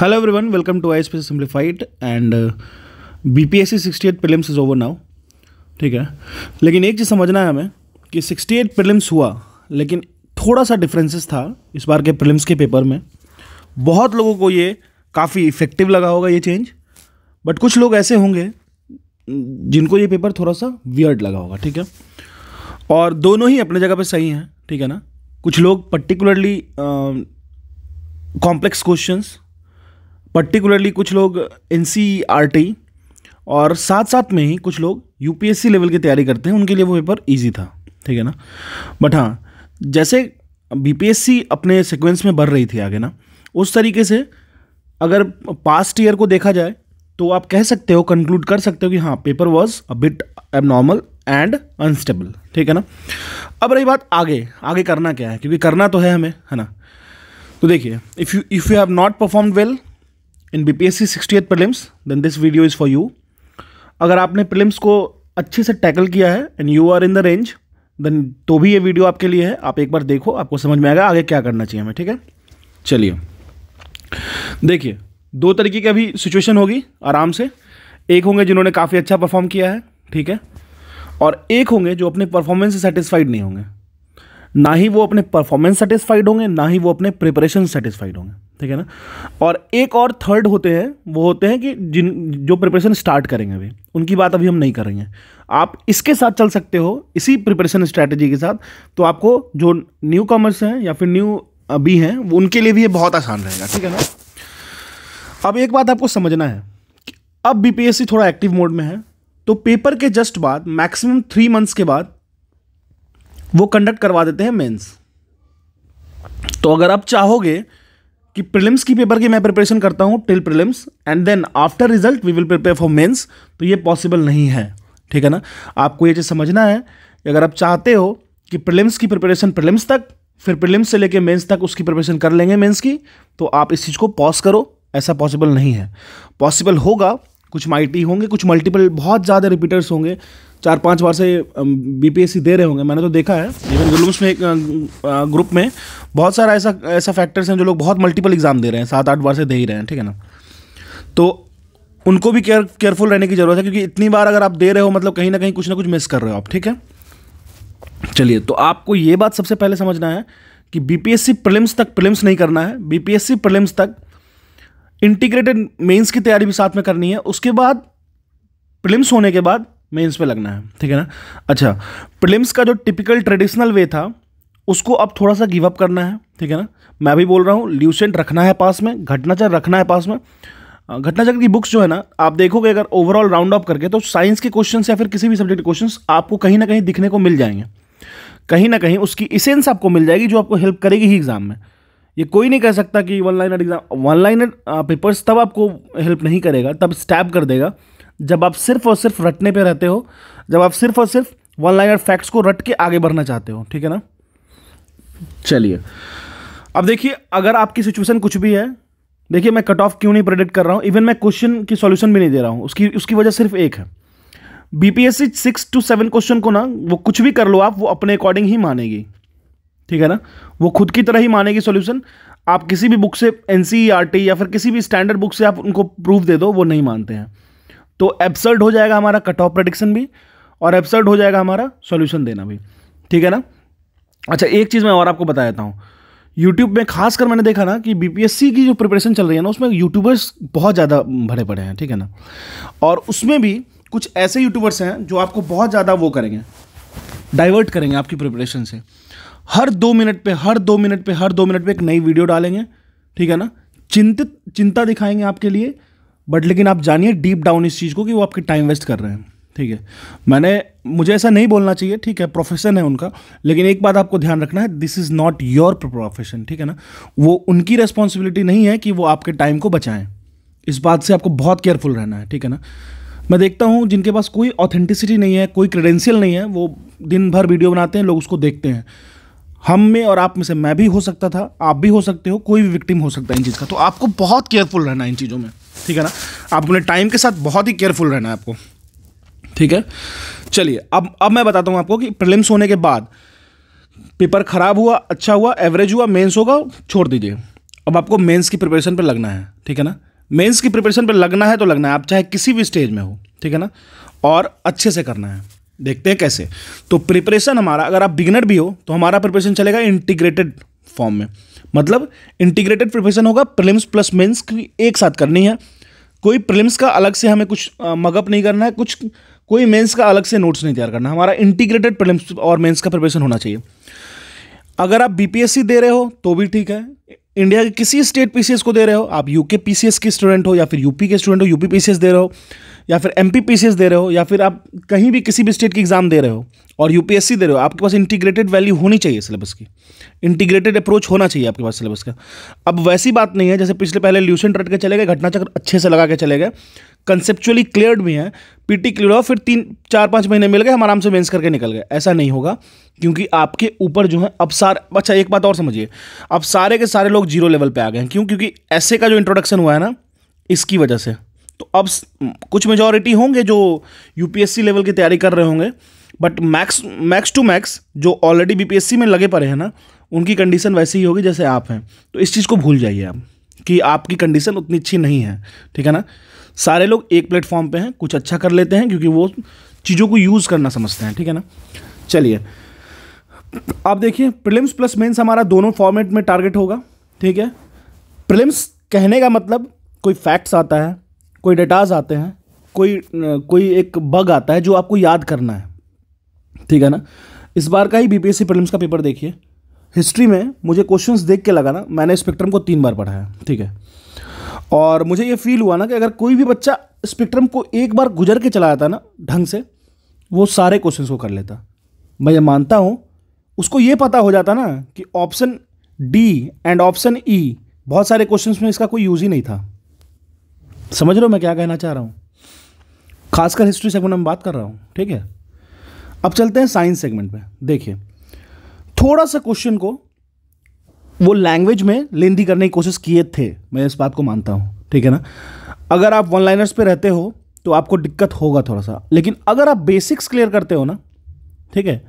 Hello welcome to Hello S simplified and B P S C sixty eight prelims is over now ठीक है लेकिन एक चीज़ समझना है हमें कि सिक्सटी एट प्रिलिम्स हुआ लेकिन थोड़ा सा डिफरेंसेस था इस बार के प्रिलिम्स के पेपर में बहुत लोगों को ये काफ़ी इफेक्टिव लगा होगा ये चेंज बट कुछ लोग ऐसे होंगे जिनको ये पेपर थोड़ा सा वियर्ड लगा होगा ठीक है और दोनों ही अपने जगह पे सही हैं ठीक है ना कुछ लोग पर्टिकुलरली कॉम्प्लेक्स क्वेश्चंस पर्टिकुलरली कुछ लोग एन e और साथ साथ में ही कुछ लोग यू लेवल की तैयारी करते हैं उनके लिए वो पेपर ईजी था ठीक है ना बट हाँ जैसे बी अपने सिक्वेंस में बढ़ रही थी आगे ना उस तरीके से अगर पास्ट ईयर को देखा जाए तो आप कह सकते हो कंक्लूड कर सकते हो कि हाँ paper was a bit abnormal and unstable ठीक है ना अब रही बात आगे आगे करना क्या है क्योंकि करना तो है हमें है ना तो देखिए if you if you have not perform well in B P S C sixtieth prelims then this video is for you अगर आपने प्रिलिम्स को अच्छे से टैकल किया है and you are in the range then तो भी ये वीडियो आपके लिए है आप एक बार देखो आपको समझ में आएगा आगे क्या करना चाहिए हमें ठीक है चलिए देखिए दो तरीके की अभी सिचुएशन होगी आराम से एक होंगे जिन्होंने काफ़ी अच्छा परफॉर्म किया है ठीक है और एक होंगे जो अपने परफॉर्मेंस से सेटिस्फाइड नहीं होंगे ना ही वो अपने परफॉर्मेंस सेटिस्फाइड होंगे ना ही वो अपने प्रिपरेशन सेटिस्फाइड होंगे ठीक है ना और एक और थर्ड होते हैं वो होते हैं कि जिन जो प्रिपरेशन स्टार्ट करेंगे अभी उनकी बात अभी हम नहीं करेंगे आप इसके साथ चल सकते हो इसी प्रिपरेशन स्ट्रैटेजी के साथ तो आपको जो न्यू कॉमर्स हैं या फिर न्यू अभी हैं उनके लिए भी ये बहुत आसान रहेगा ठीक है ना अब एक बात आपको समझना है कि अब बीपीएससी थोड़ा एक्टिव मोड में है तो पेपर के जस्ट बाद मैक्सिमम थ्री मंथ्स के बाद वो कंडक्ट करवा देते हैं मेंस तो अगर आप चाहोगे कि प्रिलिम्स की पेपर की मैं प्रिपरेशन करता हूँ till prelims and then after result we will prepare for mains तो ये पॉसिबल नहीं है ठीक है ना आपको ये चीज़ समझना है अगर आप चाहते हो कि प्रिलिम्स की प्रिपरेशन प्रिलिम्स तक फिर प्रिलिम्स से लेके मेंस तक उसकी प्रिपरेशन कर लेंगे मेंस की तो आप इस चीज़ को पॉज करो ऐसा पॉसिबल नहीं है पॉसिबल होगा कुछ माइटी होंगे कुछ मल्टीपल बहुत ज़्यादा रिपीटर्स होंगे चार पांच बार से बीपीएससी दे रहे होंगे मैंने तो देखा है इवन ग्रुप्स में एक ग्रुप में बहुत सारा ऐसा ऐसा फैक्टर्स हैं जो लोग बहुत मल्टीपल एग्ज़ाम दे रहे हैं सात आठ बार से दे ही रहे हैं ठीक है ना तो उनको भी केयर केयरफुल रहने की ज़रूरत है क्योंकि इतनी बार अगर आप दे रहे हो मतलब कहीं ना कहीं कुछ ना कुछ मिस कर रहे हो आप ठीक है चलिए तो आपको ये बात सबसे पहले समझना है कि बीपीएससी प्रलिम्स तक प्रलिम्स नहीं करना है बीपीएससी प्रलिम्स तक इंटीग्रेटेड मेंस की तैयारी भी साथ में करनी है उसके बाद प्रिलिम्स होने के बाद मेंस पे लगना है ठीक है ना अच्छा प्रिलिम्स का जो टिपिकल ट्रेडिशनल वे था उसको अब थोड़ा सा गिव अप करना है ठीक है ना मैं भी बोल रहा हूँ ल्यूसेंट रखना है पास में घटनाचर रखना है पास में घटनाचर की बुक्स जो है ना आप देखोगे अगर ओवरऑल राउंड अप करके तो साइंस के क्वेश्चन या फिर किसी भी सब्जेक्ट के क्वेश्चन आपको कहीं ना कहीं दिखने को मिल जाएंगे कहीं ना कहीं उसकी इसेंस आपको मिल जाएगी जो आपको हेल्प करेगी ही एग्जाम में ये कोई नहीं कह सकता कि one liner exam one liner papers तब आपको हेल्प नहीं करेगा तब स्टैप कर देगा जब आप सिर्फ और सिर्फ रटने पे रहते हो जब आप सिर्फ और सिर्फ वन लाइनर फैक्ट्स को रट के आगे बढ़ना चाहते हो ठीक है ना चलिए अब देखिए अगर आपकी सिचुएशन कुछ भी है देखिए मैं कट ऑफ क्यों नहीं प्रेडिक्ट कर रहा हूँ इवन मैं क्वेश्चन की सॉल्यूशन भी नहीं दे रहा हूँ उसकी उसकी वजह सिर्फ एक है BPSC six two seven question को ना वो कुछ भी कर लो आप वो अपने अकॉर्डिंग ही मानेगी ठीक है ना वो खुद की तरह ही मानेगी सोल्यूशन आप किसी भी बुक से एन e, e या फिर किसी भी स्टैंडर्ड बुक से आप उनको प्रूफ दे दो वो नहीं मानते हैं तो एब्सर्ड हो जाएगा हमारा कट ऑफ प्रडिक्शन भी और एब्सर्ड हो जाएगा हमारा सॉल्यूशन देना भी ठीक है ना अच्छा एक चीज़ मैं और आपको बता देता हूँ यूट्यूब में खासकर मैंने देखा ना कि बीपीएससी की जो प्रिपरेशन चल रही है ना उसमें यूट्यूबर्स बहुत ज़्यादा भरे पड़े हैं ठीक है ना और उसमें भी कुछ ऐसे यूट्यूबर्स हैं जो आपको बहुत ज़्यादा वो करेंगे डाइवर्ट करेंगे आपकी प्रिपरेशन से हर दो मिनट पे हर दो मिनट पे हर दो मिनट पे एक नई वीडियो डालेंगे ठीक है ना चिंतित चिंता दिखाएंगे आपके लिए बट लेकिन आप जानिए डीप डाउन इस चीज़ को कि वो आपके टाइम वेस्ट कर रहे हैं ठीक है मैंने मुझे ऐसा नहीं बोलना चाहिए ठीक है प्रोफेशन है उनका लेकिन एक बात आपको ध्यान रखना है this is not your profession ठीक है ना वो उनकी रेस्पॉन्सिबिलिटी नहीं है कि वो आपके टाइम को बचाएं इस बात से आपको बहुत केयरफुल रहना है ठीक है ना मैं देखता हूँ जिनके पास कोई ऑथेंटिसिटी नहीं है कोई क्रेडेंशियल नहीं है वो दिन भर वीडियो बनाते हैं लोग उसको देखते हैं हम में और आप में से मैं भी हो सकता था आप भी हो सकते हो कोई भी विक्टिम हो सकता है इन चीज़ का तो आपको बहुत केयरफुल रहना है इन चीज़ों में ठीक है ना आप अपने टाइम के साथ बहुत ही केयरफुल रहना है आपको ठीक है चलिए अब अब मैं बताता हूँ आपको कि प्रिलिम्स होने के बाद पेपर ख़राब हुआ अच्छा हुआ एवरेज हुआ मेंस होगा छोड़ दीजिए अब आपको मेंस की प्रिपरेशन पर लगना है ठीक है ना मेंस की प्रिपरेशन पर लगना है तो लगना है आप चाहे किसी भी स्टेज में हो ठीक है ना और अच्छे से करना है देखते हैं कैसे तो प्रिपरेशन हमारा अगर आप बिगनर भी हो तो हमारा प्रिपरेशन चलेगा इंटीग्रेटेड फॉर्म में मतलब इंटीग्रेटेड प्रिपरेशन होगा प्रिलिम्स प्लस मेंस की एक साथ करनी है कोई प्रिलिम्स का अलग से हमें कुछ मगअप नहीं करना है कुछ कोई मेंस का अलग से नोट्स नहीं तैयार करना हमारा इंटीग्रेटेड प्रिलिम्स और मेंस का प्रिपरेशन होना चाहिए अगर आप बीपीएससी दे रहे हो तो भी ठीक है इंडिया के किसी स्टेट पीसीएस को दे रहे हो आप यूके पीसीएस के स्टूडेंट हो या फिर यूपी के स्टूडेंट हो यूपी पीसीएस दे रहे हो या फिर एम दे रहे हो या फिर आप कहीं भी किसी भी स्टेट की एग्ज़ाम दे रहे हो और यू दे रहे हो आपके पास इंटीग्रेटेड वैल्यू होनी चाहिए सिलेबस की इंटीग्रेटेड अप्रोच होना चाहिए आपके पास सिलेबस का अब वैसी बात नहीं है जैसे पिछले पहले ल्यूसेंट रट के चले गए घटनाचक्र अच्छे से लगा के चले गए कंसेप्चुअली क्लियर्ड भी हैं पीटी क्लियर हो फिर तीन चार पाँच महीने मिल गए हम आराम से मेंस करके निकल गए ऐसा नहीं होगा क्योंकि आपके ऊपर जो है अब सारे अच्छा एक बात और समझिए अब सारे के सारे लोग जीरो लेवल पे आ गए हैं क्यों क्योंकि ऐसे का जो इंट्रोडक्शन हुआ है ना इसकी वजह से तो अब कुछ मेजॉरिटी होंगे जो यूपीएससी लेवल की तैयारी कर रहे होंगे but max max to max जो ऑलरेडी बीपीएससी में लगे पड़े हैं ना उनकी कंडीशन वैसी ही होगी जैसे आप हैं तो इस चीज़ को भूल जाइए आप कि आपकी कंडीशन उतनी अच्छी नहीं है ठीक है ना सारे लोग एक प्लेटफॉर्म पे हैं कुछ अच्छा कर लेते हैं क्योंकि वो चीज़ों को यूज़ करना समझते हैं ठीक है ना चलिए आप देखिए प्रिलिम्स प्लस मेंस हमारा दोनों फॉर्मेट में टारगेट होगा ठीक है प्रिलिम्स कहने का मतलब कोई फैक्ट्स आता है कोई डेटाज आते हैं कोई कोई एक बग आता है जो आपको याद करना है ठीक है ना इस बार का ही बी पी का पेपर देखिए हिस्ट्री में मुझे क्वेश्चंस देख के लगा ना मैंने स्पेक्ट्रम को तीन बार पढ़ा है ठीक है और मुझे ये फील हुआ ना कि अगर कोई भी बच्चा स्पेक्ट्रम को एक बार गुजर के चला जाता ना ढंग से वो सारे क्वेश्चन को कर लेता मैं ये मानता हूँ उसको ये पता हो जाता ना कि option D and option E बहुत सारे क्वेश्चंस में इसका कोई यूज़ ही नहीं था समझ रहे हो मैं क्या कहना चाह रहा हूँ खासकर हिस्ट्री सेगमेंट में बात कर रहा हूँ ठीक है अब चलते हैं साइंस सेगमेंट में देखिए थोड़ा सा क्वेश्चन को वो लैंग्वेज में लेंदी करने की कोशिश किए थे मैं इस बात को मानता हूँ ठीक है ना अगर आप वन लाइनर्स पे रहते हो तो आपको दिक्कत होगा थोड़ा सा लेकिन अगर आप बेसिक्स क्लियर करते हो ना ठीक है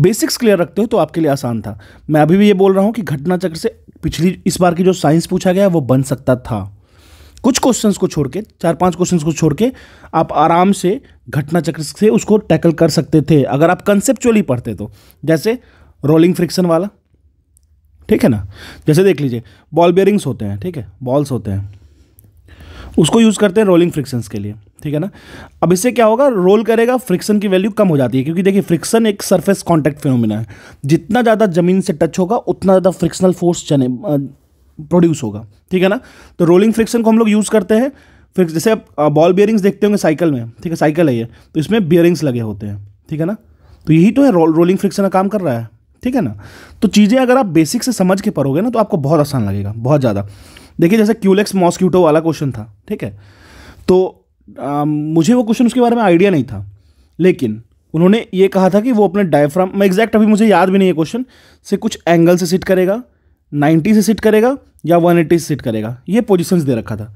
बेसिक्स क्लियर रखते हो तो आपके लिए आसान था मैं अभी भी ये बोल रहा हूँ कि घटना चक्र से पिछली इस बार की जो साइंस पूछा गया वो बन सकता था कुछ क्वेश्चंस को छोड़ के चार पांच क्वेश्चंस को छोड़ के आप आराम से घटना चक्र से उसको टैकल कर सकते थे अगर आप कंसेप्चुअली पढ़ते तो जैसे रोलिंग फ्रिक्शन वाला ठीक है ना जैसे देख लीजिए बॉल बेयरिंग्स होते हैं ठीक है बॉल्स होते हैं उसको यूज़ करते हैं रोलिंग फ्रिक्शंस के लिए ठीक है ना अब इससे क्या होगा रोल करेगा फ्रिक्शन की वैल्यू कम हो जाती है क्योंकि देखिए फ्रिक्शन एक सरफेस कांटेक्ट फिनोमिना है जितना ज़्यादा ज़मीन से टच होगा उतना ज़्यादा फ्रिक्शनल फोर्स प्रोड्यूस होगा ठीक है ना तो रोलिंग फ्रिक्शन को हम लोग यूज़ करते हैं फिर जैसे आप बॉल बियरिंग्स देखते होंगे साइकिल में ठीक है साइकिल है ये तो इसमें बियरिंग्स लगे होते हैं ठीक है ना तो यही तो है रो, रोलिंग फ्रिक्शन का काम कर रहा है ठीक है ना तो चीज़ें अगर आप बेसिक से समझ के पढ़ोगे ना तो आपको बहुत आसान लगेगा बहुत ज़्यादा देखिए जैसे क्यूलेक्स मॉस्क्यूटो वाला क्वेश्चन था ठीक है तो आ, मुझे वो क्वेश्चन उसके बारे में आइडिया नहीं था लेकिन उन्होंने ये कहा था कि वो अपने डायफ्राम मैं एग्जैक्ट अभी मुझे याद भी नहीं है क्वेश्चन से कुछ एंगल से सिट करेगा 90 से सिट करेगा या वन एट्टी सीट करेगा ये पोजिशंस दे रखा था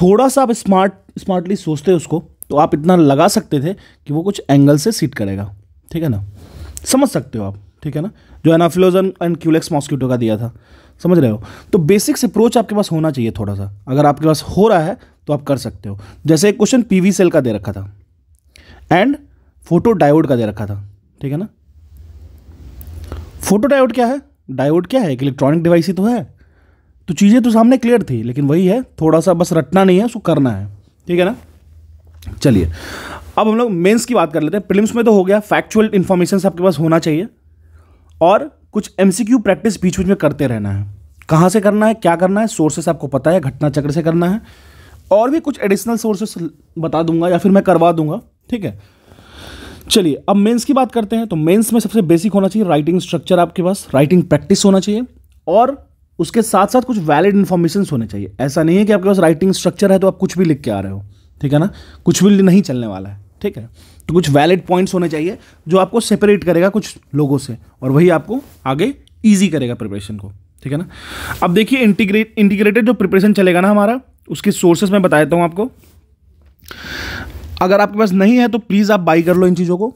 थोड़ा सा आप स्मार्ट स्मार्टली सोचते उसको तो आप इतना लगा सकते थे कि वो कुछ एंगल से सीट करेगा ठीक है ना समझ सकते हो आप ठीक है ना जो एनाफिलोजन एंड क्यूलेक्स मॉस्किटो का दिया था समझ रहे हो तो बेसिक्स अप्रोच आपके पास होना चाहिए थोड़ा सा अगर आपके पास हो रहा है तो आप कर सकते हो जैसे एक क्वेश्चन पीवी सेल का दे रखा था एंड फोटो डायोड का दे रखा था ठीक है ना फोटो डायोड क्या है डायोड क्या है एक इलेक्ट्रॉनिक डिवाइस ही तो है तो चीज़ें तो सामने क्लियर थी लेकिन वही है थोड़ा सा बस रटना नहीं है उसको करना है ठीक है ना चलिए अब हम लोग मेंस की बात कर लेते हैं प्रिलिम्स में तो हो गया फैक्चुअल इन्फॉर्मेशन आपके पास होना चाहिए और कुछ एम प्रैक्टिस बीच बीच में करते रहना है कहाँ से करना है क्या करना है सोर्सेस आपको पता है घटना चक्र से करना है और भी कुछ एडिशनल सोर्सेस बता दूंगा या फिर मैं करवा दूंगा ठीक है चलिए अब मेंस की बात करते हैं तो मेंस में सबसे बेसिक होना चाहिए राइटिंग स्ट्रक्चर आपके पास राइटिंग प्रैक्टिस होना चाहिए और उसके साथ साथ कुछ वैलिड इन्फॉर्मेशन होने चाहिए ऐसा नहीं है कि आपके पास राइटिंग स्ट्रक्चर है तो आप कुछ भी लिख के आ रहे हो ठीक है ना कुछ भी नहीं चलने वाला है ठीक है तो कुछ वैलिड पॉइंट्स होने चाहिए जो आपको सेपरेट करेगा कुछ लोगों से और वही आपको आगे ईजी करेगा प्रिपरेशन को ठीक है ना अब देखिए इंटीग्रेट इंटीग्रेटेड जो प्रिपरेशन चलेगा ना हमारा उसके सोर्सेज मैं बता देता हूँ आपको अगर आपके पास नहीं है तो प्लीज़ आप बाई कर लो इन चीज़ों को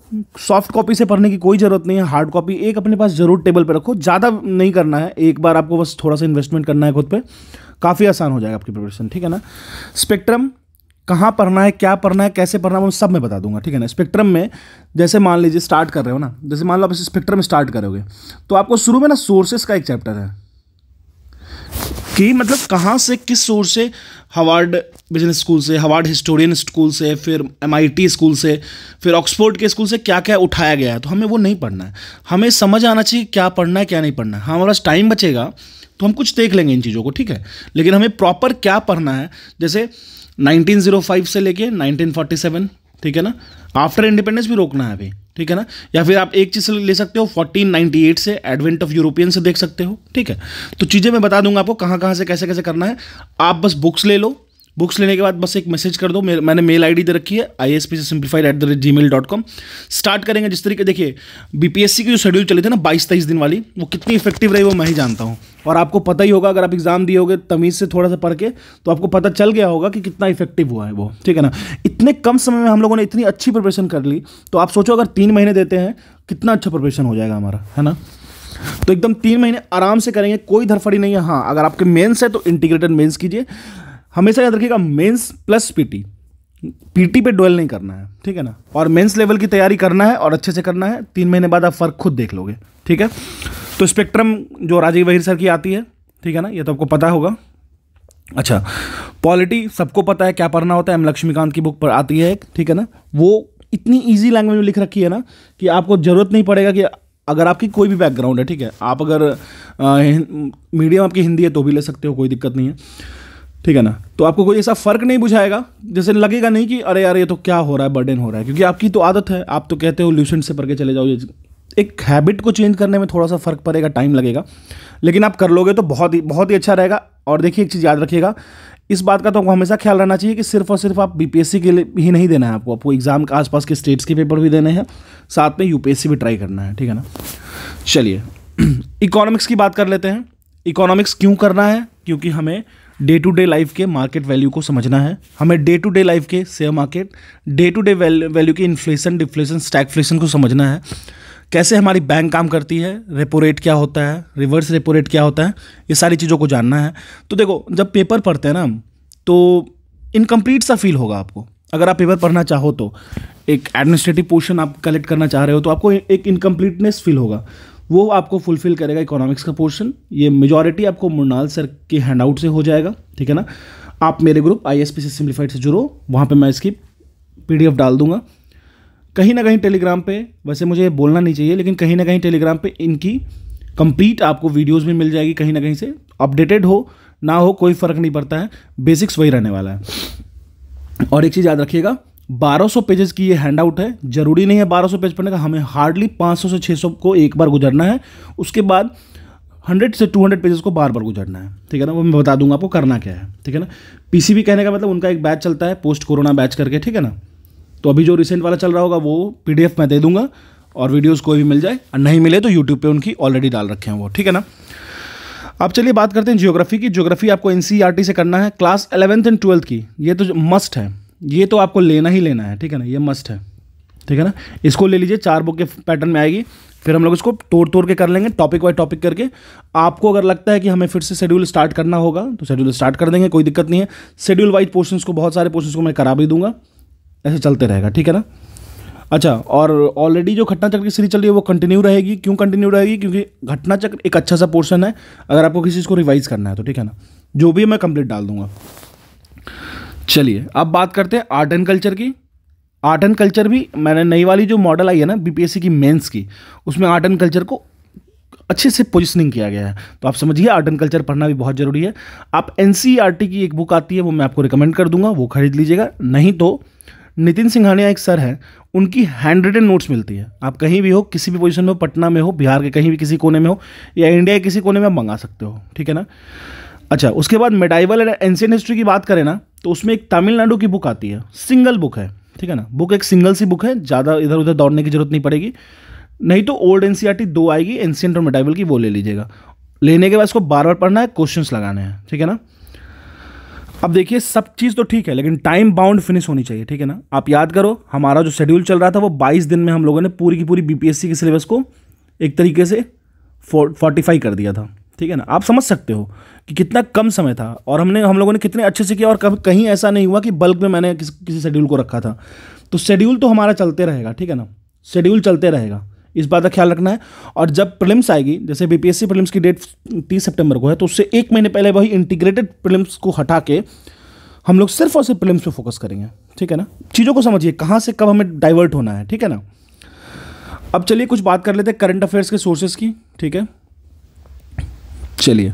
सॉफ्ट कॉपी से पढ़ने की कोई ज़रूरत नहीं है हार्ड कॉपी एक अपने पास ज़रूर टेबल पर रखो ज़्यादा नहीं करना है एक बार आपको बस थोड़ा सा इन्वेस्टमेंट करना है खुद पर काफ़ी आसान हो जाएगा आपकी प्रिपरेशन ठीक है ना स्पेक्ट्रम कहाँ पढ़ना है क्या पढ़ना है कैसे पढ़ना है मैं सब मैं बता दूंगा ठीक है ना स्पेक्ट्रम में जैसे मान लीजिए स्टार्ट कर रहे हो ना जैसे मान लो आप स्पेक्ट्रम स्टार्ट करोगे तो आपको शुरू में ना सोर्सेस का एक चैप्टर है कि मतलब कहाँ से किस सोर्स से हवार्ड बिजनेस स्कूल से हवार्ड हिस्टोरियन स्कूल से फिर एम स्कूल से फिर ऑक्सफोर्ड के स्कूल से क्या क्या उठाया गया है तो हमें वो नहीं पढ़ना है हमें समझ आना चाहिए क्या पढ़ना है क्या नहीं पढ़ना है हाँ, हमारा टाइम बचेगा तो हम कुछ देख लेंगे इन चीज़ों को ठीक है लेकिन हमें प्रॉपर क्या पढ़ना है जैसे 1905 से लेके 1947 ठीक है ना आफ्टर इंडिपेंडेंस भी रोकना है अभी ठीक है ना या फिर आप एक चीज ले सकते हो 1498 से एडवेंट ऑफ यूरोपियन से देख सकते हो ठीक है तो चीज़ें मैं बता दूंगा आपको कहाँ कहाँ से कैसे कैसे करना है आप बस बुक्स ले लो बुक्स लेने के बाद बस एक मैसेज कर दो मे, मैंने मेल आईडी दे रखी है आई एस पी से simplified at the rate Gmail dot com start करेंगे जिस तरीके देखिए बीपीएससी की जो शेड्यूल चले थे ना बाईस तेईस दिन वाली वो कितनी इफेक्टिव रही वो मैं ही जानता हूँ और आपको पता ही होगा अगर आप एग्ज़ाम दिए होगे तमीज़ से थोड़ा सा पढ़ के तो आपको पता चल गया होगा कि कितना इफेक्टिव हुआ है वो ठीक है ना इतने कम समय में हम लोगों ने इतनी अच्छी प्रिपरेशन कर ली तो आप सोचो अगर तीन महीने देते हैं कितना अच्छा प्रिपरेशन हो जाएगा हमारा है ना तो एकदम तीन महीने आराम से करेंगे कोई धरफड़ी नहीं है हाँ अगर आपके मेंस है तो इंटीग्रेटेड मेंस कीजिए हमेशा याद रखिएगा मेंस प्लस पीटी पीटी पे डोल नहीं करना है ठीक है ना और मेंस लेवल की तैयारी करना है और अच्छे से करना है तीन महीने बाद आप फ़र्क खुद देख लोगे ठीक है तो स्पेक्ट्रम जो राजीव वहीर सर की आती है ठीक है ना ये तो आपको पता होगा अच्छा पॉलिटी सबको पता है क्या पढ़ना होता है एम लक्ष्मीकांत की बुक पर आती है एक ठीक है ना वो इतनी ईजी लैंग्वेज में लिख रखी है ना कि आपको ज़रूरत नहीं पड़ेगा कि अगर आपकी कोई भी बैकग्राउंड है ठीक है आप अगर मीडियम आपकी हिंदी है तो भी ले सकते हो कोई दिक्कत नहीं है ठीक है ना तो आपको कोई ऐसा फ़र्क नहीं बुझाएगा जैसे लगेगा नहीं कि अरे यार ये तो क्या हो रहा है बर्डन हो रहा है क्योंकि आपकी तो आदत है आप तो कहते हो ल्यूसेंट से पढ़ के चले जाओ ये एक हैबिट को चेंज करने में थोड़ा सा फ़र्क पड़ेगा टाइम लगेगा लेकिन आप कर लोगे तो बहुत ही बहुत ही अच्छा रहेगा और देखिए एक चीज़ याद रखिएगा इस बात का तो आपको हमेशा ख्याल रहना चाहिए कि सिर्फ और सिर्फ आप बीपीएससी के लिए ही नहीं देना है आपको आपको एग्ज़ाम के आसपास के स्टेट्स के पेपर भी देने हैं साथ में यूपीएससी भी ट्राई करना है ठीक है ना चलिए इकोनॉमिक्स की बात कर लेते हैं इकोनॉमिक्स क्यों करना है क्योंकि हमें डे टू डे लाइफ के मार्केट वैल्यू को समझना है हमें डे टू डे लाइफ के share market day to day value के इन्फ्लेशन डिफ्लेशन स्टैकफ्लेशन को समझना है कैसे हमारी बैंक काम करती है रेपो रेट क्या होता है रिवर्स रेपो रेट क्या होता है ये सारी चीज़ों को जानना है तो देखो जब पेपर पढ़ते हैं ना तो इनकम्प्लीट सा फील होगा आपको अगर आप पेपर पढ़ना चाहो तो एक एडमिनिस्ट्रेटिव पोर्शन आप कलेक्ट करना चाह रहे हो तो आपको एक इनकम्प्लीटनेस फील होगा वो आपको फुलफिल करेगा इकोनॉमिक्स का पोर्शन ये मेजॉरिटी आपको मुरनाल सर के हैंडआउट से हो जाएगा ठीक है ना आप मेरे ग्रुप आई एस पी से सिम्प्लीफाइड से जुड़ो वहाँ पर मैं इसकी पी डी एफ डाल दूंगा कहीं ना कहीं टेलीग्राम पे वैसे मुझे बोलना नहीं चाहिए लेकिन कहीं ना कहीं टेलीग्राम पे इनकी कंप्लीट आपको वीडियोस भी मिल जाएगी कहीं ना कहीं से अपडेटेड हो ना हो कोई फ़र्क नहीं पड़ता है बेसिक्स वही रहने वाला है और एक चीज़ याद रखिएगा 1200 पेजेस की ये हैंड आउट है ज़रूरी नहीं है 1200 पेज पढ़ने का हमें हार्डली 500 से 600 को एक बार गुजरना है उसके बाद 100 से 200 पेजेस को बार बार गुजरना है ठीक है ना वो मैं बता दूंगा आपको करना क्या है ठीक है ना पीसीबी कहने का मतलब उनका एक बैच चलता है पोस्ट कोरोना बैच करके ठीक है ना तो अभी जो रिसेंट वाला चल रहा होगा वो पी मैं दे दूंगा और वीडियोस कोई भी मिल जाए और नहीं मिले तो यूट्यूब पे उनकी ऑलरेडी डाल रखे हैं वो ठीक है ना अब चलिए बात करते हैं जियोग्राफी की जियोग्राफी आपको एन e से करना है क्लास एलेवेंथ एंड ट्वेल्थ की ये तो मस्ट है ये तो आपको लेना ही लेना है ठीक है ना ये मस्ट है ठीक है ना इसको ले लीजिए चार बुक के पैटर्न में आएगी फिर हम लोग इसको तोड़ तोड़ के कर लेंगे टॉपिक वाई टॉपिक करके आपको अगर लगता है कि हमें फिर से शेड्यूल स्टार्ट करना होगा तो शेड्यूल स्टार्ट कर देंगे कोई दिक्कत नहीं है शेड्यूल वाइज पोर्शन को बहुत सारे पोर्शन को मैं करा भी दूंगा ऐसे चलते रहेगा ठीक है ना अच्छा और ऑलरेडी जो घटना चक्र की सीरीज चल रही है वो कंटिन्यू रहेगी क्यों कंटिन्यू रहेगी क्योंकि घटना चक्र एक अच्छा सा पोर्शन है अगर आपको किसी चीज़ को रिवाइज करना है तो ठीक है ना जो भी मैं कंप्लीट डाल दूंगा चलिए अब बात करते हैं आर्ट एंड कल्चर की आर्ट एंड कल्चर भी मैंने नई वाली जो मॉडल आई है ना बीपीएससी की मेंस की उसमें आर्ट एंड कल्चर को अच्छे से पोजिशनिंग किया गया है तो आप समझिए आर्ट एंड कल्चर पढ़ना भी बहुत ज़रूरी है आप एन e की एक बुक आती है वो मैं आपको रिकमेंड कर दूंगा वो खरीद लीजिएगा नहीं तो नितिन सिंघानिया एक सर हैं उनकी हैंड रिटन नोट्स मिलती है आप कहीं भी हो किसी भी पोजीशन में हो पटना में हो बिहार के कहीं भी किसी कोने में हो या इंडिया के किसी कोने में आप मंगा सकते हो ठीक है ना अच्छा उसके बाद मेडाइवल एंड एंशियन हिस्ट्री की बात करें ना तो उसमें एक तमिलनाडु की बुक आती है सिंगल बुक है ठीक है ना बुक एक सिंगल सी बुक है ज़्यादा इधर उधर दौड़ने की जरूरत नहीं पड़ेगी नहीं तो ओल्ड एन e दो आएगी एंशियंट और मेडाइवल की वो ले लीजिएगा लेने के बाद इसको बार बार पढ़ना है क्वेश्चंस लगाने हैं ठीक है ना अब देखिए सब चीज़ तो ठीक है लेकिन टाइम बाउंड फिनिश होनी चाहिए ठीक है ना आप याद करो हमारा जो शेड्यूल चल रहा था वो 22 दिन में हम लोगों ने पूरी की पूरी बीपीएससी के सिलेबस को एक तरीके से फोर्टिफाई कर दिया था ठीक है ना आप समझ सकते हो कि कितना कम समय था और हमने हम लोगों ने कितने अच्छे से किया और कभी कहीं ऐसा नहीं हुआ कि बल्क में मैंने किस, किसी शेड्यूल को रखा था तो शेड्यूल तो हमारा चलते रहेगा ठीक है ना शेड्यूल चलते रहेगा इस बात का ख्याल रखना है और जब प्रिलिम्स आएगी जैसे बीपीएससी प्रिलिम्स की डेट तीस सितंबर को है तो उससे एक महीने पहले वही इंटीग्रेटेड प्रिलिम्स को हटा के हम लोग सिर्फ और सिर्फ प्रिलिम्स पे फोकस करेंगे ठीक है ना चीज़ों को समझिए कहाँ से कब हमें डाइवर्ट होना है ठीक है ना अब चलिए कुछ बात कर लेते हैं करंट अफेयर्स के सोर्सेज की ठीक है चलिए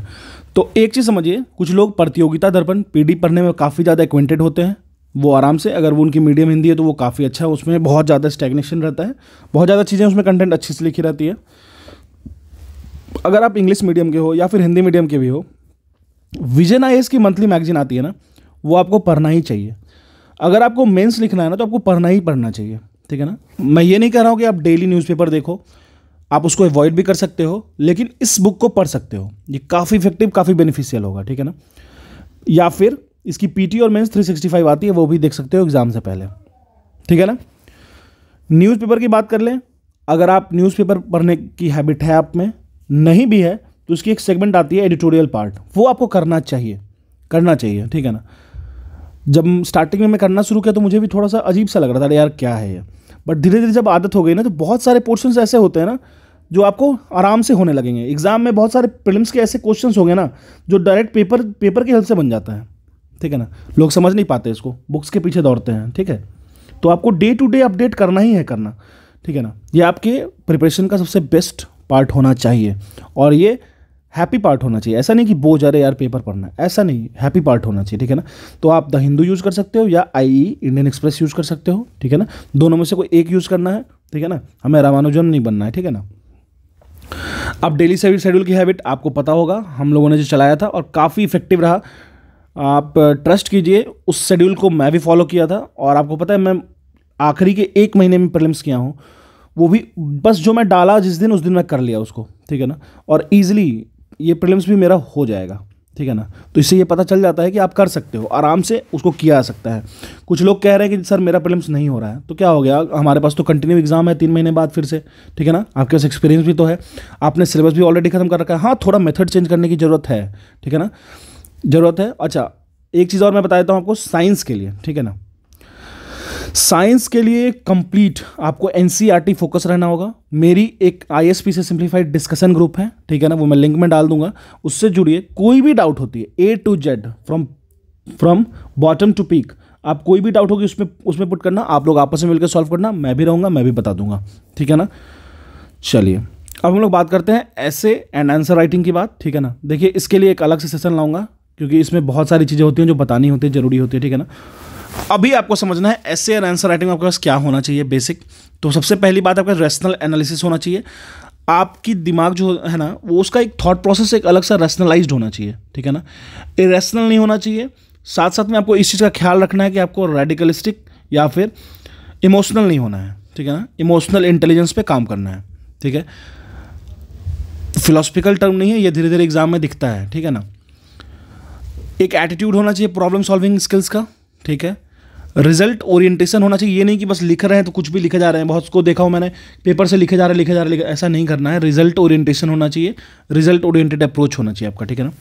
तो एक चीज़ समझिए कुछ लोग प्रतियोगिता दर्पण पीडी पढ़ने में काफ़ी ज़्यादा एक्वेंटेड होते हैं वो आराम से अगर वो उनकी मीडियम हिंदी है तो वो काफ़ी अच्छा है उसमें बहुत ज़्यादा स्टैग्नेशन रहता है बहुत ज़्यादा चीज़ें उसमें कंटेंट अच्छे से लिखी रहती है अगर आप इंग्लिश मीडियम के हो या फिर हिंदी मीडियम के भी हो विजन आई की मंथली मैगजीन आती है ना वो आपको पढ़ना ही चाहिए अगर आपको मेंस लिखना है ना तो आपको पढ़ना ही पढ़ना चाहिए ठीक है ना मैं ये नहीं कह रहा हूँ कि आप डेली न्यूज़पेपर देखो आप उसको अवॉइड भी कर सकते हो लेकिन इस बुक को पढ़ सकते हो ये काफ़ी इफेक्टिव काफ़ी बेनिफिशियल होगा ठीक है ना या फिर इसकी पीटी और मेंस 365 आती है वो भी देख सकते हो एग्ज़ाम से पहले ठीक है ना न्यूज़पेपर की बात कर लें अगर आप न्यूज़पेपर पढ़ने की हैबिट है आप में नहीं भी है तो उसकी एक सेगमेंट आती है एडिटोरियल पार्ट वो आपको करना चाहिए करना चाहिए ठीक है ना जब स्टार्टिंग में मैं करना शुरू किया तो मुझे भी थोड़ा सा अजीब सा लग रहा था यार क्या है ये बट धीरे धीरे जब आदत हो गई ना तो बहुत सारे पोर्शंस ऐसे होते हैं ना जो आपको आराम से होने लगेंगे एग्जाम में बहुत सारे प्रिलिम्स के ऐसे क्वेश्चंस होंगे ना जो डायरेक्ट पेपर पेपर की हेल्प से बन जाता है ठीक है ना लोग समझ नहीं पाते इसको बुक्स के पीछे दौड़ते हैं ठीक है तो आपको डे टू डे अपडेट करना ही है करना ठीक है ना ये आपके प्रिपरेशन का सबसे बेस्ट पार्ट होना चाहिए और ये हैप्पी पार्ट होना चाहिए ऐसा नहीं कि बोझ अरे यार पेपर पढ़ना है ऐसा नहीं हैप्पी पार्ट होना चाहिए ठीक है ना तो आप द हिंदू यूज़ कर सकते हो या आई इंडियन एक्सप्रेस यूज़ कर सकते हो ठीक है ना दोनों में से कोई एक यूज़ करना है ठीक है ना हमें रामानुजन नहीं बनना है ठीक है ना अब डेली सर्विस शेड्यूल की हैबिट आपको पता होगा हम लोगों ने जो चलाया था और काफ़ी इफेक्टिव रहा आप ट्रस्ट कीजिए उस शेड्यूल को मैं भी फॉलो किया था और आपको पता है मैं आखिरी के एक महीने में प्रिलिम्स किया हूँ वो भी बस जो मैं डाला जिस दिन उस दिन मैं कर लिया उसको ठीक है ना और ईजिली ये प्रिलिम्स भी मेरा हो जाएगा ठीक है ना तो इससे ये पता चल जाता है कि आप कर सकते हो आराम से उसको किया जा सकता है कुछ लोग कह रहे हैं कि सर मेरा प्रिलिम्स नहीं हो रहा है तो क्या हो गया हमारे पास तो कंटिन्यू एग्जाम है तीन महीने बाद फिर से ठीक है ना आपके पास एक्सपीरियंस भी तो है आपने सिलेबस भी ऑलरेडी खत्म कर रखा है हाँ थोड़ा मेथड चेंज करने की ज़रूरत है ठीक है ना ज़रूरत है अच्छा एक चीज़ और मैं बता देता हूँ आपको साइंस के लिए ठीक है ना साइंस के लिए कंप्लीट आपको एन e फोकस रहना होगा मेरी एक आईएसपी से सिंप्लीफाइड डिस्कशन ग्रुप है ठीक है ना वो मैं लिंक में डाल दूंगा उससे जुड़िए कोई भी डाउट होती है A to Z from from bottom to peak आप कोई भी डाउट होगी उसमें उसमें पुट करना आप लोग आपस में मिलकर सॉल्व करना मैं भी रहूँगा मैं भी बता दूंगा ठीक है ना चलिए अब हम लोग बात करते हैं ऐसे एंड आंसर राइटिंग की बात ठीक है ना देखिए इसके लिए एक अलग से सेशन लाऊंगा क्योंकि इसमें बहुत सारी चीज़ें होती हैं जो बतानी होती है ज़रूरी होती है ठीक है ना अभी आपको समझना है ऐसे एंड आंसर राइटिंग आपके पास क्या होना चाहिए बेसिक तो सबसे पहली बात आपका रेशनल एनालिसिस होना चाहिए आपकी दिमाग जो है ना वो उसका एक थॉट प्रोसेस एक अलग सा रेशनलाइज होना चाहिए ठीक है ना इरेशनल नहीं होना चाहिए साथ साथ में आपको इस चीज़ का ख्याल रखना है कि आपको रेडिकलिस्टिक या फिर इमोशनल नहीं होना है ठीक है ना इमोशनल इंटेलिजेंस पे काम करना है ठीक है फिलोसफिकल टर्म नहीं है ये धीरे धीरे एग्जाम में दिखता है ठीक है ना एक एटीट्यूड होना चाहिए प्रॉब्लम सॉल्विंग स्किल्स का ठीक है रिजल्ट ओरिएंटेशन होना चाहिए ये नहीं कि बस लिख रहे हैं तो कुछ भी लिखे जा रहे हैं बहुत को देखा हूँ मैंने पेपर से लिखे जा रहे हैं लिखे जा रहे हैं ऐसा नहीं करना है रिजल्ट ओरिएंटेशन होना चाहिए रिजल्ट ओरिएंटेड अप्रोच होना चाहिए आपका ठीक है ना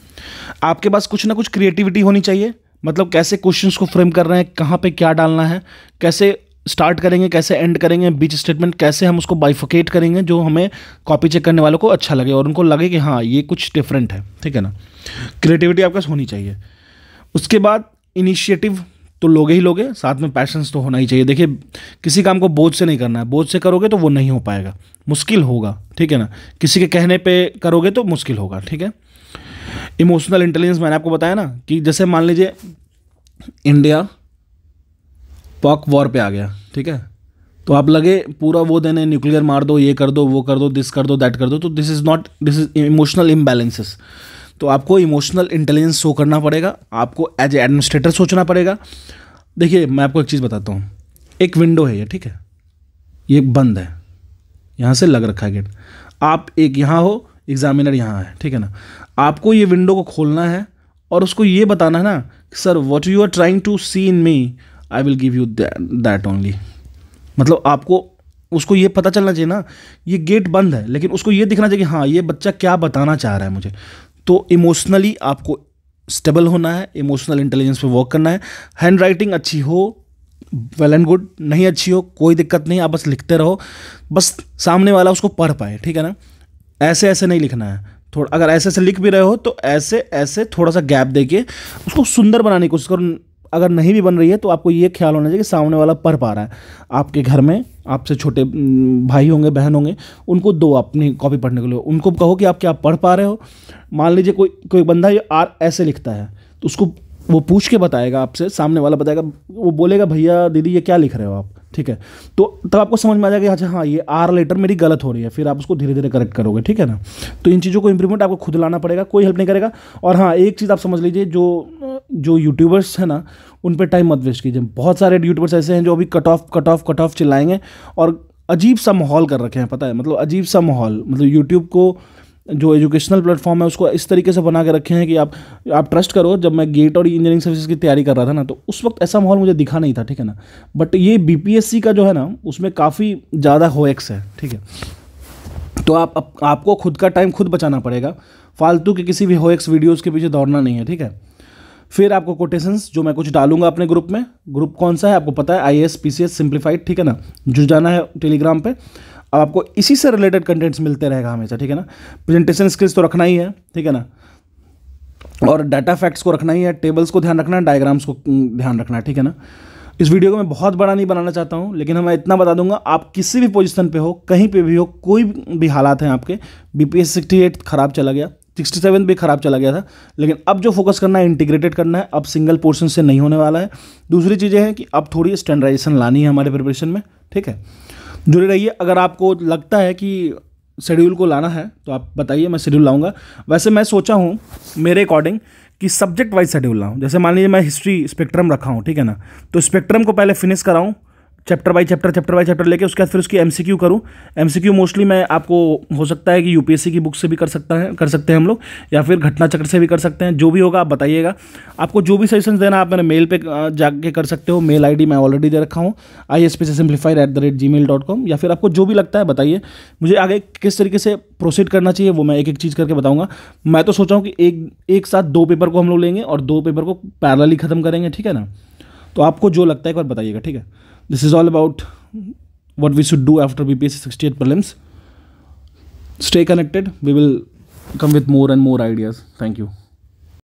आपके पास कुछ ना कुछ क्रिएटिविटी होनी चाहिए मतलब कैसे क्वेश्चन को फ्रेम कर रहे हैं कहाँ पर क्या डालना है कैसे स्टार्ट करेंगे कैसे एंड करेंगे बीच स्टेटमेंट कैसे हम उसको बाइफोकेट करेंगे जो हमें कॉपी चेक करने वालों को अच्छा लगे और उनको लगे कि हाँ ये कुछ डिफरेंट है ठीक है ना क्रिएटिविटी आपके पास होनी चाहिए उसके बाद इनिशिएटिव तो लोगे ही लोगे साथ में पैशंस तो होना ही चाहिए देखिए किसी काम को बोझ से नहीं करना है बोझ से करोगे तो वो नहीं हो पाएगा मुश्किल होगा ठीक है ना किसी के कहने पे करोगे तो मुश्किल होगा ठीक है इमोशनल इंटेलिजेंस मैंने आपको बताया ना कि जैसे मान लीजिए इंडिया पॉक वॉर पे आ गया ठीक है तो आप लगे पूरा वो देने न्यूक्लियर मार दो ये कर दो वो कर दो दिस कर दो दैट कर दो तो this is not this is emotional imbalances तो आपको इमोशनल इंटेलिजेंस शो करना पड़ेगा आपको एज एडमिनिस्ट्रेटर सोचना पड़ेगा देखिए मैं आपको एक चीज़ बताता हूँ एक विंडो है ये ठीक है ये बंद है यहाँ से लग रखा है गेट आप एक यहाँ हो एग्जामिनर यहाँ है ठीक है ना आपको ये विंडो को खोलना है और उसको ये बताना है ना sir what you are trying to see in me I will give you that only मतलब आपको उसको ये पता चलना चाहिए ना ये गेट बंद है लेकिन उसको ये दिखना चाहिए कि हाँ ये बच्चा क्या बताना चाह रहा है मुझे तो इमोशनली आपको स्टेबल होना है इमोशनल इंटेलिजेंस पे वर्क करना है हैंड राइटिंग अच्छी हो वेल एंड गुड नहीं अच्छी हो कोई दिक्कत नहीं आप बस लिखते रहो बस सामने वाला उसको पढ़ पाए ठीक है ना ऐसे ऐसे नहीं लिखना है थोड़ा अगर ऐसे ऐसे लिख भी रहे हो तो ऐसे ऐसे थोड़ा सा गैप देके उसको सुंदर बनाने की कोशिश करो अगर नहीं भी बन रही है तो आपको ये ख्याल होना चाहिए कि सामने वाला पढ़ पा रहा है आपके घर में आपसे छोटे भाई होंगे बहन होंगे उनको दो अपनी कॉपी पढ़ने के लिए उनको कहो कि आप क्या पढ़ पा रहे हो मान लीजिए कोई कोई बंदा ये आर ऐसे लिखता है तो उसको वो पूछ के बताएगा आपसे सामने वाला बताएगा वो बोलेगा भैया दीदी ये क्या लिख रहे हो आप ठीक है तो तब आपको समझ में आ जाएगा अच्छा हाँ ये आर लेटर मेरी गलत हो रही है फिर आप उसको धीरे धीरे करेक्ट करोगे ठीक है ना तो इन चीज़ों को इंप्रूवमेंट आपको खुद लाना पड़ेगा कोई हेल्प नहीं करेगा और हाँ एक चीज़ आप समझ लीजिए जो जो यूट्यूबर्स हैं ना उन पर टाइम मत वेस्ट कीजिए बहुत सारे यूट्यूबर्स ऐसे हैं जो अभी cut off cut off cut off चिल्लाएंगे और अजीब सा माहौल कर रखे हैं पता है मतलब अजीब सा माहौल मतलब यूट्यूब को जो एजुकेशनल प्लेटफॉर्म है उसको इस तरीके से बना के रखे हैं कि आप आप ट्रस्ट करो जब मैं गेट और इंजीनियरिंग सर्विसेज की तैयारी कर रहा था ना तो उस वक्त ऐसा माहौल मुझे दिखा नहीं था ठीक है ना बट ये बी का जो है ना उसमें काफ़ी ज़्यादा होएक्स है ठीक है तो आप, आप आपको खुद का टाइम खुद बचाना पड़ेगा फालतू के किसी भी होएक्स वीडियोज़ के पीछे दौड़ना नहीं है ठीक है फिर आपको कोटेशंस जो मैं कुछ डालूंगा अपने ग्रुप में ग्रुप कौन सा है आपको पता है I S P C S simplified ठीक है ना जुड़ जाना है टेलीग्राम पे अब आपको इसी से रिलेटेड कंटेंट्स मिलते रहेगा हमेशा ठीक है ना प्रेजेंटेशन स्किल्स तो रखना ही है ठीक है ना और डाटा फैक्ट्स को रखना ही है टेबल्स को ध्यान रखना है डायग्राम्स को ध्यान रखना है ठीक है ना इस वीडियो को मैं बहुत बड़ा नहीं बनाना चाहता हूँ लेकिन मैं इतना बता दूंगा आप किसी भी पोजीशन पे हो कहीं पे भी हो कोई भी हालात हैं आपके B P S sixty eight खराब चला गया सिक्सटी सेवन भी खराब चला गया था लेकिन अब जो फोकस करना है इंटीग्रेटेड करना है अब सिंगल पोर्शन से नहीं होने वाला है दूसरी चीज़ें हैं कि अब थोड़ी स्टैंडर्डाइजेशन लानी है हमारे प्रिपरेशन में ठीक है जुड़े रहिए अगर आपको लगता है कि शेड्यूल को लाना है तो आप बताइए मैं शेड्यूल लाऊंगा वैसे मैं सोचा हूँ मेरे अकॉर्डिंग कि सब्जेक्ट वाइज शेड्यूल लाऊँ जैसे मान लीजिए मैं हिस्ट्री स्पेक्ट्रम रखा हूँ ठीक है ना तो स्पेक्ट्रम को पहले फिनिश कराऊँ chapter by chapter chapter by chapter लेके उसके बाद फिर उसकी एमसीक्यू करूँ एमसीक्यू मोस्टली मैं आपको हो सकता है कि यूपीएससी की बुक से भी कर सकता है कर सकते हैं हम लोग या फिर घटना चक्र से भी कर सकते हैं जो भी होगा आप बताइएगा आपको जो भी सजेशन देना आप मेरे मेल पे जाके कर सकते हो मेल आई मैं ऑलरेडी दे रखा हूँ I S P at the rate Gmail dot com या फिर आपको जो भी लगता है बताइए मुझे आगे किस तरीके से प्रोसीड करना चाहिए वो मैं एक एक चीज़ करके बताऊँगा मैं तो सोचा हूँ कि एक एक साथ दो पेपर को हम लोग लेंगे और दो पेपर को पैरल ख़त्म करेंगे ठीक है ना तो आपको जो लगता है एक बार बताइएगा ठीक है This is all about what we should do after BPSC 68 prelims. Stay connected. We will come with more and more ideas. Thank you.